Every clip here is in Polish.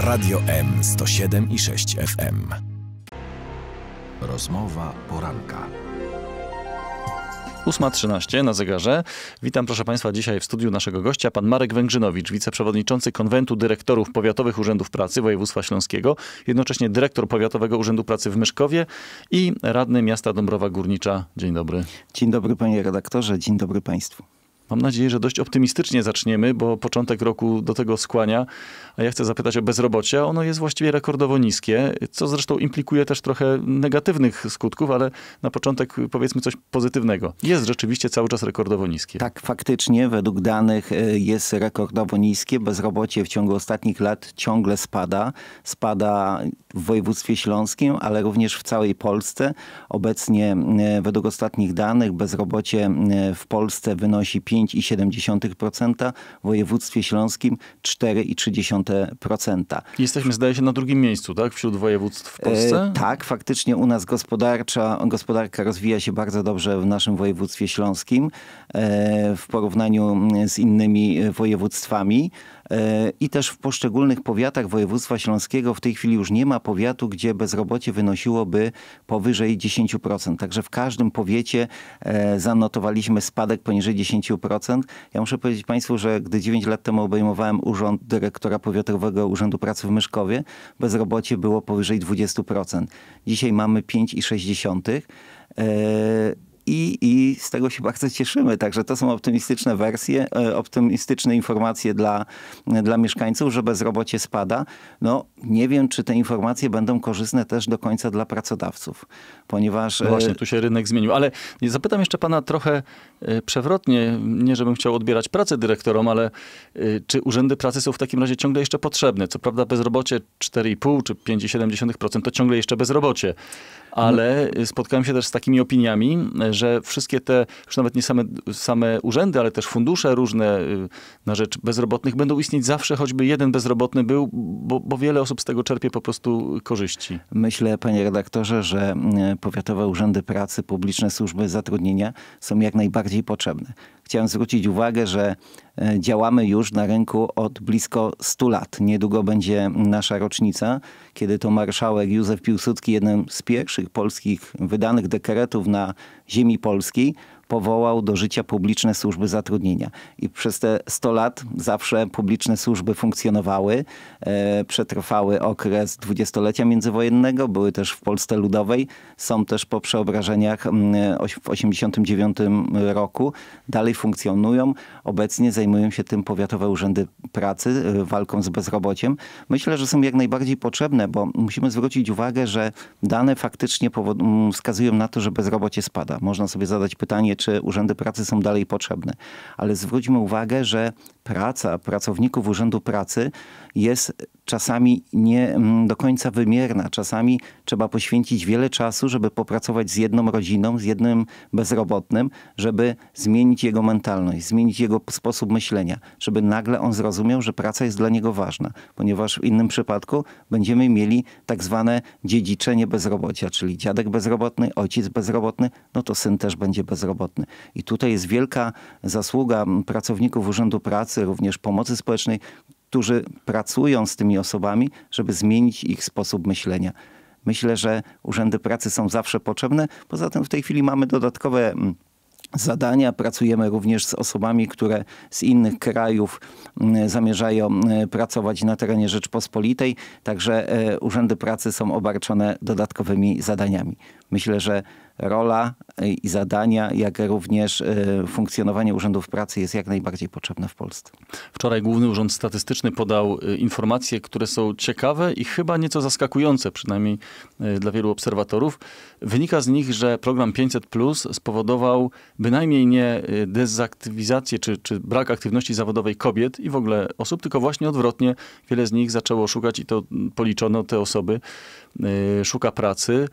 Radio M 107 i 6 FM. Rozmowa poranka. 8.13 na zegarze. Witam proszę Państwa dzisiaj w studiu naszego gościa, pan Marek Węgrzynowicz, wiceprzewodniczący Konwentu Dyrektorów Powiatowych Urzędów Pracy Województwa Śląskiego, jednocześnie dyrektor Powiatowego Urzędu Pracy w Myszkowie i radny miasta Dąbrowa Górnicza. Dzień dobry. Dzień dobry panie redaktorze, dzień dobry Państwu. Mam nadzieję, że dość optymistycznie zaczniemy, bo początek roku do tego skłania. A ja chcę zapytać o bezrobocie. Ono jest właściwie rekordowo niskie, co zresztą implikuje też trochę negatywnych skutków, ale na początek powiedzmy coś pozytywnego. Jest rzeczywiście cały czas rekordowo niskie. Tak, faktycznie według danych y, jest rekordowo niskie. Bezrobocie w ciągu ostatnich lat ciągle spada. Spada w województwie śląskim, ale również w całej Polsce. Obecnie y, według ostatnich danych bezrobocie y, w Polsce wynosi 5 5,7%, w województwie śląskim 4,3%. Jesteśmy zdaje się na drugim miejscu, tak? Wśród województw w e, Polsce? E, tak, faktycznie u nas gospodarcza, gospodarka rozwija się bardzo dobrze w naszym województwie śląskim e, w porównaniu z innymi województwami. E, i też w poszczególnych powiatach województwa śląskiego w tej chwili już nie ma powiatu, gdzie bezrobocie wynosiłoby powyżej 10%. Także w każdym powiecie e, zanotowaliśmy spadek poniżej 10%. Ja muszę powiedzieć Państwu, że gdy 9 lat temu obejmowałem urząd dyrektora powiatowego Urzędu Pracy w Myszkowie, bezrobocie było powyżej 20%. Dzisiaj mamy 5,6% i, i z tego się bardzo cieszymy. Także to są optymistyczne wersje, e, optymistyczne informacje dla, dla mieszkańców, że bezrobocie spada. No nie wiem, czy te informacje będą korzystne też do końca dla pracodawców, ponieważ... E, no właśnie, tu się rynek zmienił. Ale zapytam jeszcze pana trochę e, przewrotnie, nie żebym chciał odbierać pracy dyrektorom, ale czy urzędy pracy są w takim razie ciągle jeszcze potrzebne? Co prawda bezrobocie 4,5 czy 5,7% to ciągle jeszcze bezrobocie ale spotkałem się też z takimi opiniami, że wszystkie te, już nawet nie same, same urzędy, ale też fundusze różne y, na rzecz bezrobotnych będą istnieć zawsze, choćby jeden bezrobotny był, bo, bo wiele osób z tego czerpie po prostu korzyści. Myślę, panie redaktorze, że y, powiatowe urzędy pracy, publiczne służby zatrudnienia są jak najbardziej potrzebne. Chciałem zwrócić uwagę, że e, działamy już na rynku od blisko 100 lat. Niedługo będzie nasza rocznica, kiedy to marszałek Józef Piłsudski, jeden z pierwszych polskich wydanych dekretów na ziemi polskiej, powołał do życia publiczne służby zatrudnienia. I przez te 100 lat zawsze publiczne służby funkcjonowały, e, przetrwały okres dwudziestolecia międzywojennego, były też w Polsce Ludowej, są też po przeobrażeniach mm, w 89 roku, dalej funkcjonują. Obecnie zajmują się tym powiatowe urzędy pracy, e, walką z bezrobociem. Myślę, że są jak najbardziej potrzebne, bo musimy zwrócić uwagę, że dane faktycznie mm, wskazują na to, że bezrobocie spada. Można sobie zadać pytanie, czy urzędy pracy są dalej potrzebne. Ale zwróćmy uwagę, że praca pracowników Urzędu Pracy jest czasami nie mm, do końca wymierna. Czasami trzeba poświęcić wiele czasu, żeby popracować z jedną rodziną, z jednym bezrobotnym, żeby zmienić jego mentalność, zmienić jego sposób myślenia, żeby nagle on zrozumiał, że praca jest dla niego ważna, ponieważ w innym przypadku będziemy mieli tak zwane dziedziczenie bezrobocia, czyli dziadek bezrobotny, ojciec bezrobotny, no to syn też będzie bezrobotny. I tutaj jest wielka zasługa pracowników Urzędu Pracy, również pomocy społecznej, którzy pracują z tymi osobami, żeby zmienić ich sposób myślenia. Myślę, że urzędy pracy są zawsze potrzebne. Poza tym w tej chwili mamy dodatkowe mm, zadania. Pracujemy również z osobami, które z innych krajów mm, zamierzają mm, pracować na terenie Rzeczpospolitej, także e, urzędy pracy są obarczone dodatkowymi zadaniami. Myślę, że rola i zadania, jak również e, funkcjonowanie urzędów pracy jest jak najbardziej potrzebne w Polsce. Wczoraj Główny Urząd Statystyczny podał e, informacje, które są ciekawe i chyba nieco zaskakujące, przynajmniej e, dla wielu obserwatorów. Wynika z nich, że program 500 Plus spowodował bynajmniej nie dezaktywizację czy, czy brak aktywności zawodowej kobiet i w ogóle osób, tylko właśnie odwrotnie. Wiele z nich zaczęło szukać i to policzono te osoby, szuka pracy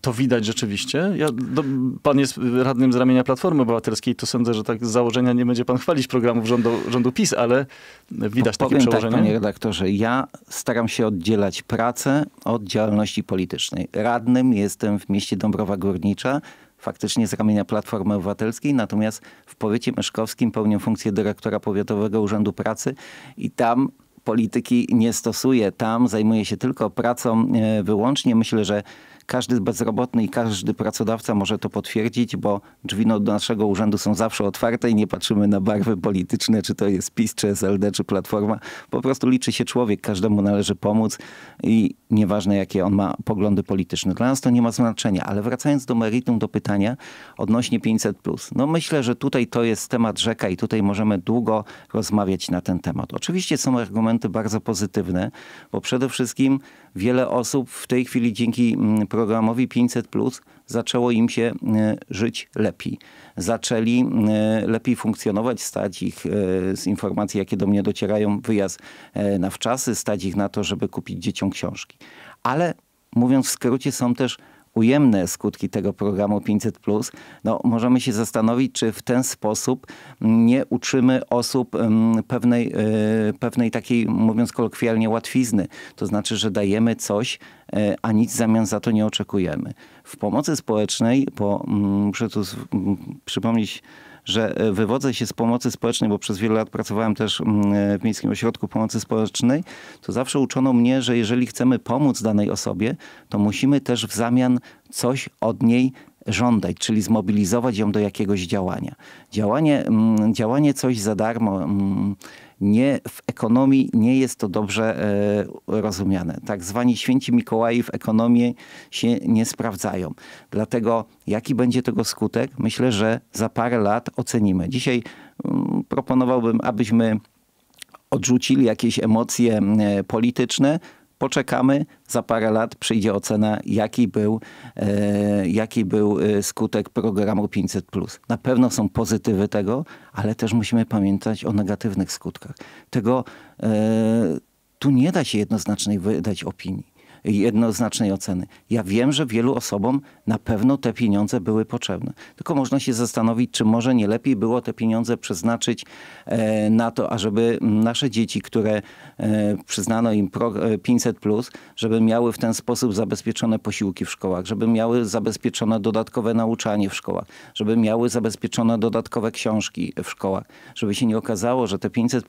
to widać rzeczywiście. Ja, do, pan jest radnym z ramienia Platformy Obywatelskiej, to sądzę, że tak z założenia nie będzie pan chwalić programów rządu, rządu PiS, ale widać no, takie tak, przełożenie. Tak, panie redaktorze, ja staram się oddzielać pracę od działalności politycznej. Radnym jestem w mieście Dąbrowa Górnicza, faktycznie z ramienia Platformy Obywatelskiej, natomiast w powiecie myszkowskim pełnię funkcję dyrektora Powiatowego Urzędu Pracy i tam polityki nie stosuję. Tam zajmuję się tylko pracą e, wyłącznie. Myślę, że każdy bezrobotny i każdy pracodawca może to potwierdzić, bo drzwi no, do naszego urzędu są zawsze otwarte i nie patrzymy na barwy polityczne, czy to jest PiS, czy SLD, czy Platforma. Po prostu liczy się człowiek, każdemu należy pomóc i nieważne jakie on ma poglądy polityczne. Dla nas to nie ma znaczenia, ale wracając do meritum, do pytania odnośnie 500+. No myślę, że tutaj to jest temat rzeka i tutaj możemy długo rozmawiać na ten temat. Oczywiście są argumenty bardzo pozytywne, bo przede wszystkim wiele osób w tej chwili dzięki mm, pro programowi 500 zaczęło im się e, żyć lepiej. Zaczęli e, lepiej funkcjonować, stać ich e, z informacji, jakie do mnie docierają, wyjazd na wczasy, stać ich na to, żeby kupić dzieciom książki. Ale mówiąc w skrócie, są też ujemne skutki tego programu 500, no możemy się zastanowić, czy w ten sposób nie uczymy osób pewnej, e, pewnej takiej, mówiąc kolokwialnie, łatwizny. To znaczy, że dajemy coś, e, a nic w zamian za to nie oczekujemy. W pomocy społecznej, bo mm, muszę tu przypomnieć, że e, wywodzę się z pomocy społecznej, bo przez wiele lat pracowałem też mm, e, w Miejskim Ośrodku Pomocy Społecznej, to zawsze uczono mnie, że jeżeli chcemy pomóc danej osobie, to musimy też w zamian coś od niej żądać, czyli zmobilizować ją do jakiegoś działania. Działanie, mm, działanie coś za darmo mm, nie, w ekonomii nie jest to dobrze e, rozumiane. Tak zwani święci Mikołaji w ekonomii się nie sprawdzają. Dlatego jaki będzie tego skutek, myślę, że za parę lat ocenimy. Dzisiaj mm, proponowałbym, abyśmy odrzucili jakieś emocje polityczne, poczekamy, za parę lat przyjdzie ocena, jaki był, e, jaki był e, skutek programu 500. Na pewno są pozytywy tego, ale też musimy pamiętać o negatywnych skutkach. Tego e, tu nie da się jednoznacznej wydać opinii jednoznacznej oceny. Ja wiem, że wielu osobom na pewno te pieniądze były potrzebne. Tylko można się zastanowić, czy może nie lepiej było te pieniądze przeznaczyć e, na to, ażeby nasze dzieci, które e, przyznano im 500, e, żeby miały w ten sposób zabezpieczone posiłki w szkołach, żeby miały zabezpieczone dodatkowe nauczanie w szkołach, żeby miały zabezpieczone dodatkowe książki w szkołach, żeby się nie okazało, że te 500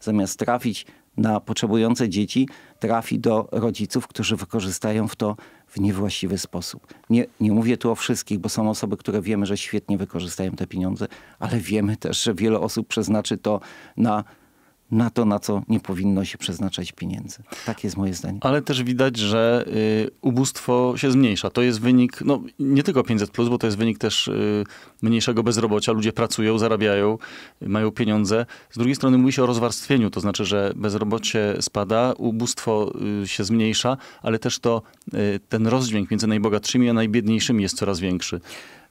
zamiast trafić na potrzebujące dzieci trafi do rodziców, którzy wykorzystają w to w niewłaściwy sposób. Nie, nie mówię tu o wszystkich, bo są osoby, które wiemy, że świetnie wykorzystają te pieniądze, ale wiemy też, że wiele osób przeznaczy to na na to, na co nie powinno się przeznaczać pieniędzy. Tak jest moje zdanie. Ale też widać, że y, ubóstwo się zmniejsza. To jest wynik, no nie tylko 500, bo to jest wynik też y, mniejszego bezrobocia. Ludzie pracują, zarabiają, mają pieniądze. Z drugiej strony mówi się o rozwarstwieniu, to znaczy, że bezrobocie spada, ubóstwo y, się zmniejsza, ale też to y, ten rozdźwięk między najbogatszymi a najbiedniejszymi jest coraz większy.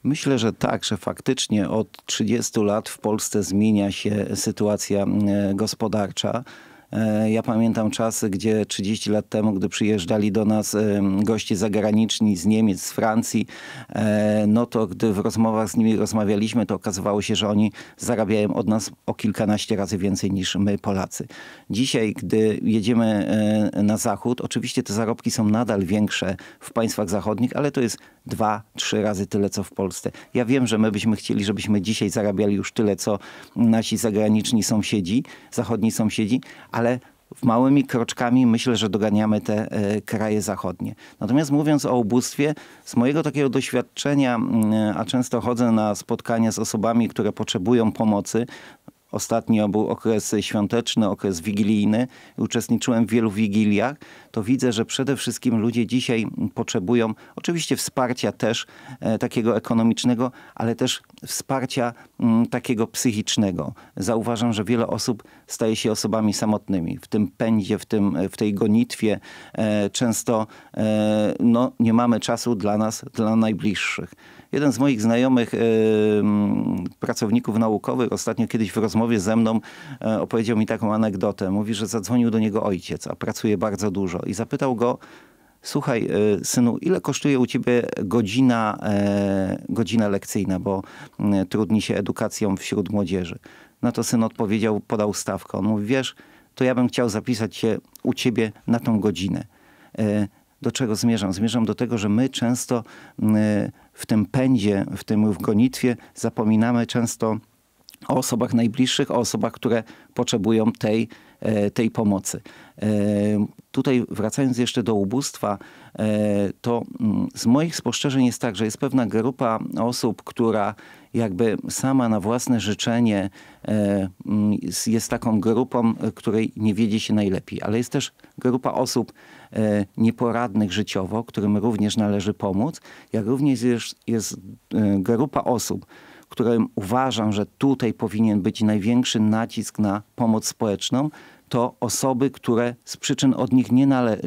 Myślę, że tak, że faktycznie od 30 lat w Polsce zmienia się sytuacja e, gospodarcza. E, ja pamiętam czasy, gdzie 30 lat temu, gdy przyjeżdżali do nas e, goście zagraniczni z Niemiec, z Francji, e, no to gdy w rozmowach z nimi rozmawialiśmy, to okazywało się, że oni zarabiają od nas o kilkanaście razy więcej niż my Polacy. Dzisiaj, gdy jedziemy na zachód, oczywiście te zarobki są nadal większe w państwach zachodnich, ale to jest dwa, trzy razy tyle, co w Polsce. Ja wiem, że my byśmy chcieli, żebyśmy dzisiaj zarabiali już tyle, co nasi zagraniczni sąsiedzi, zachodni sąsiedzi, ale ale małymi kroczkami myślę, że doganiamy te e, kraje zachodnie. Natomiast mówiąc o ubóstwie, z mojego takiego doświadczenia, mm, e, a często chodzę na spotkania z osobami, które potrzebują pomocy, ostatnio był okres świąteczny, okres wigilijny, uczestniczyłem w wielu wigiliach, to widzę, że przede wszystkim ludzie dzisiaj potrzebują oczywiście wsparcia też e, takiego ekonomicznego, ale też wsparcia m, mm, takiego psychicznego. Zauważam, że wiele osób staje się osobami samotnymi. W tym pędzie, w, tym, w tej gonitwie e, często e, no, nie mamy czasu dla nas, dla najbliższych. Jeden z moich znajomych e, pracowników naukowych ostatnio kiedyś w rozmowie ze mną e, opowiedział mi taką anegdotę. Mówi, że zadzwonił do niego ojciec, a pracuje bardzo dużo i zapytał go, słuchaj e, synu, ile kosztuje u ciebie godzina, godzina lekcyjna, bo trudni się edukacją wśród młodzieży. Na to syn odpowiedział, podał stawkę. On mówi, wiesz, to ja bym chciał zapisać się u ciebie na tą godzinę do czego zmierzam? Zmierzam do tego, że my często y, w tym pędzie, w tym w gonitwie zapominamy często o osobach najbliższych, o osobach, które potrzebują tej, e, tej pomocy. E, tutaj wracając jeszcze do ubóstwa, e, to mm, z moich spostrzeżeń jest tak, że jest pewna grupa osób, która jakby sama na własne życzenie mm, jest taką grupą, której nie wiedzie się najlepiej, ale jest też grupa osób nieporadnych życiowo, którym również należy pomóc, jak również jest, jest grupa osób, którym uważam, że tutaj powinien być największy nacisk na pomoc społeczną, to osoby, które z przyczyn od nich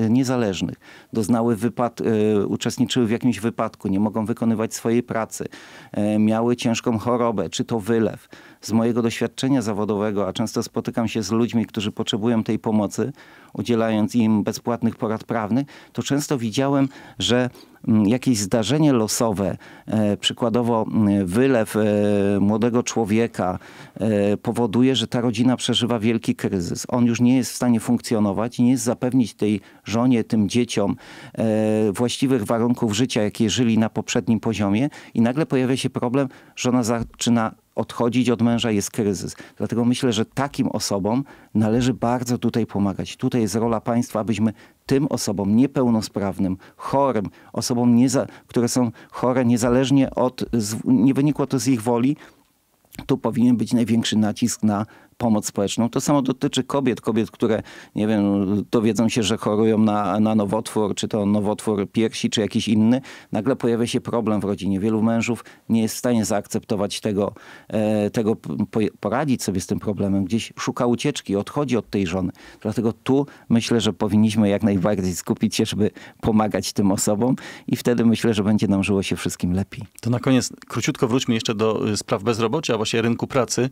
niezależnych doznały wypad, e, uczestniczyły w jakimś wypadku, nie mogą wykonywać swojej pracy, e, miały ciężką chorobę, czy to wylew z mojego doświadczenia zawodowego, a często spotykam się z ludźmi, którzy potrzebują tej pomocy, udzielając im bezpłatnych porad prawnych, to często widziałem, że mm, jakieś zdarzenie losowe, e, przykładowo mm, wylew e, młodego człowieka, e, powoduje, że ta rodzina przeżywa wielki kryzys. On już nie jest w stanie funkcjonować i nie jest zapewnić tej żonie, tym dzieciom właściwych warunków życia, jakie żyli na poprzednim poziomie, i nagle pojawia się problem, że ona zaczyna odchodzić od męża jest kryzys. Dlatego myślę, że takim osobom należy bardzo tutaj pomagać. Tutaj jest rola państwa, abyśmy tym osobom niepełnosprawnym, chorym, osobom, nieza, które są chore niezależnie od, nie wynikło to z ich woli, tu powinien być największy nacisk na pomoc społeczną. To samo dotyczy kobiet, kobiet, które, nie wiem, dowiedzą się, że chorują na, na nowotwór, czy to nowotwór piersi, czy jakiś inny. Nagle pojawia się problem w rodzinie. Wielu mężów nie jest w stanie zaakceptować tego, e, tego poradzić sobie z tym problemem. Gdzieś szuka ucieczki, odchodzi od tej żony. Dlatego tu myślę, że powinniśmy jak najbardziej skupić się, żeby pomagać tym osobom i wtedy myślę, że będzie nam żyło się wszystkim lepiej. To na koniec króciutko wróćmy jeszcze do y, spraw bezrobocia, a właśnie rynku pracy,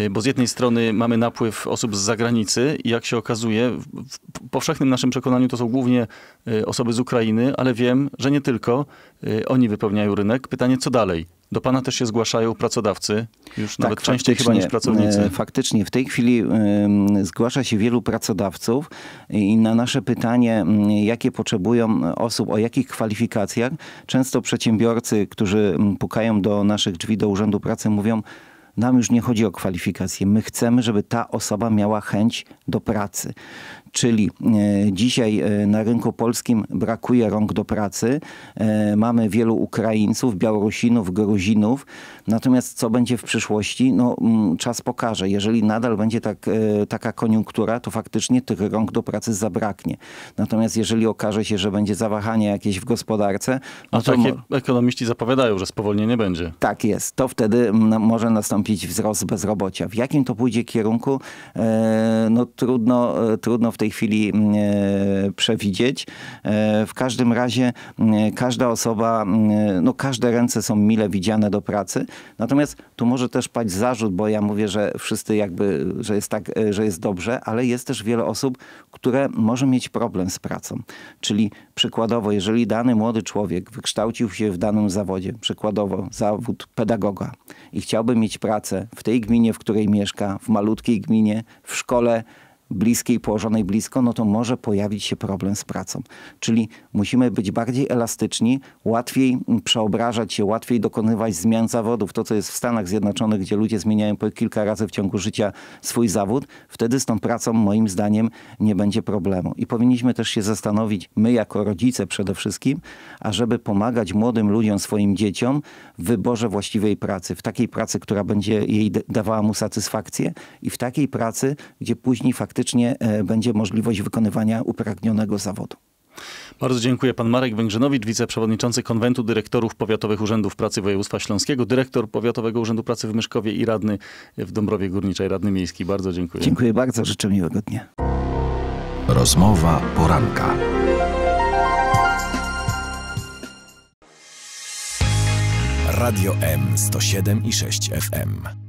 y, bo z jednej strony mamy napływ osób z zagranicy i jak się okazuje, w powszechnym naszym przekonaniu to są głównie e, osoby z Ukrainy, ale wiem, że nie tylko e, oni wypełniają rynek. Pytanie, co dalej? Do pana też się zgłaszają pracodawcy, już tak, nawet częściej chyba niż pracownicy. E, faktycznie, w tej chwili zgłasza się wielu pracodawców i na nasze pytanie, jakie potrzebują osób, o jakich kwalifikacjach, często przedsiębiorcy, którzy pukają do naszych drzwi, do Urzędu Pracy mówią, nam już nie chodzi o kwalifikacje. My chcemy, żeby ta osoba miała chęć do pracy czyli e, dzisiaj e, na rynku polskim brakuje rąk do pracy. E, mamy wielu Ukraińców, Białorusinów, Gruzinów. Natomiast co będzie w przyszłości? No, mm, czas pokaże. Jeżeli nadal będzie tak, taka koniunktura, to faktycznie tych rąk do pracy zabraknie. Natomiast jeżeli okaże się, że będzie zawahanie jakieś w gospodarce... No A to takie ekonomiści zapowiadają, że spowolnienie będzie. Tak jest. To wtedy może nastąpić wzrost bezrobocia. W jakim to pójdzie kierunku? No trudno, trudno w tej tej chwili mm, e, przewidzieć. E, w każdym razie mm, każda osoba, mm, no każde ręce są mile widziane do pracy. Natomiast tu może też paść zarzut, bo ja mówię, że wszyscy jakby, że jest tak, e, że jest dobrze, ale jest też wiele osób, które może mieć problem z pracą. Czyli przykładowo, jeżeli dany młody człowiek wykształcił się w danym zawodzie, przykładowo zawód pedagoga i chciałby mieć pracę w tej gminie, w której mieszka, w malutkiej gminie, w szkole, bliskiej, położonej blisko, no to może pojawić się problem z pracą. Czyli musimy być bardziej elastyczni, łatwiej przeobrażać się, łatwiej dokonywać zmian zawodów. To, co jest w Stanach Zjednoczonych, gdzie ludzie zmieniają po kilka razy w ciągu życia swój zawód, wtedy z tą pracą, moim zdaniem, nie będzie problemu. I powinniśmy też się zastanowić, my jako rodzice przede wszystkim, ażeby pomagać młodym ludziom, swoim dzieciom w wyborze właściwej pracy. W takiej pracy, która będzie jej dawała mu satysfakcję i w takiej pracy, gdzie później faktycznie faktycznie e, będzie możliwość wykonywania upragnionego zawodu. Bardzo dziękuję. Pan Marek Węgrzynowicz, wiceprzewodniczący Konwentu Dyrektorów Powiatowych Urzędów Pracy Województwa Śląskiego, dyrektor Powiatowego Urzędu Pracy w Myszkowie i radny w Dąbrowie Górniczej, radny miejski. Bardzo dziękuję. Dziękuję bardzo. Życzę miłego dnia. Rozmowa poranka. Radio M 107 i 6 FM.